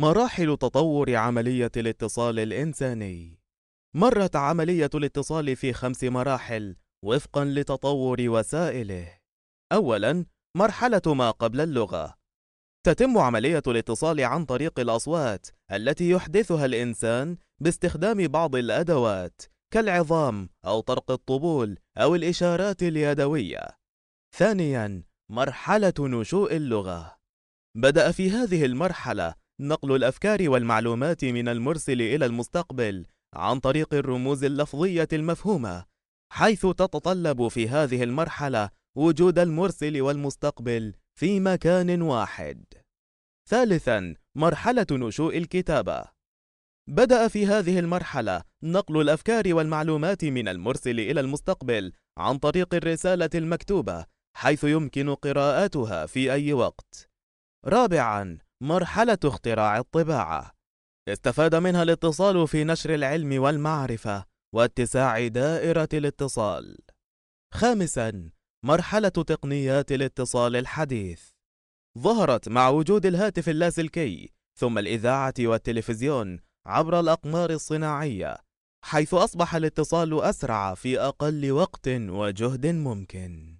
مراحل تطور عملية الاتصال الإنساني مرت عملية الاتصال في خمس مراحل وفقا لتطور وسائله أولا مرحلة ما قبل اللغة تتم عملية الاتصال عن طريق الأصوات التي يحدثها الإنسان باستخدام بعض الأدوات كالعظام أو طرق الطبول أو الإشارات اليدوية ثانيا مرحلة نشوء اللغة بدأ في هذه المرحلة نقل الأفكار والمعلومات من المرسل إلى المستقبل عن طريق الرموز اللفظية المفهومة حيث تتطلب في هذه المرحلة وجود المرسل والمستقبل في مكان واحد ثالثاً مرحلة نشوء الكتابة بدأ في هذه المرحلة نقل الأفكار والمعلومات من المرسل إلى المستقبل عن طريق الرسالة المكتوبة حيث يمكن قراءتها في أي وقت رابعاً مرحلة اختراع الطباعة استفاد منها الاتصال في نشر العلم والمعرفة واتساع دائرة الاتصال خامساً مرحلة تقنيات الاتصال الحديث ظهرت مع وجود الهاتف اللاسلكي ثم الإذاعة والتلفزيون عبر الأقمار الصناعية حيث أصبح الاتصال أسرع في أقل وقت وجهد ممكن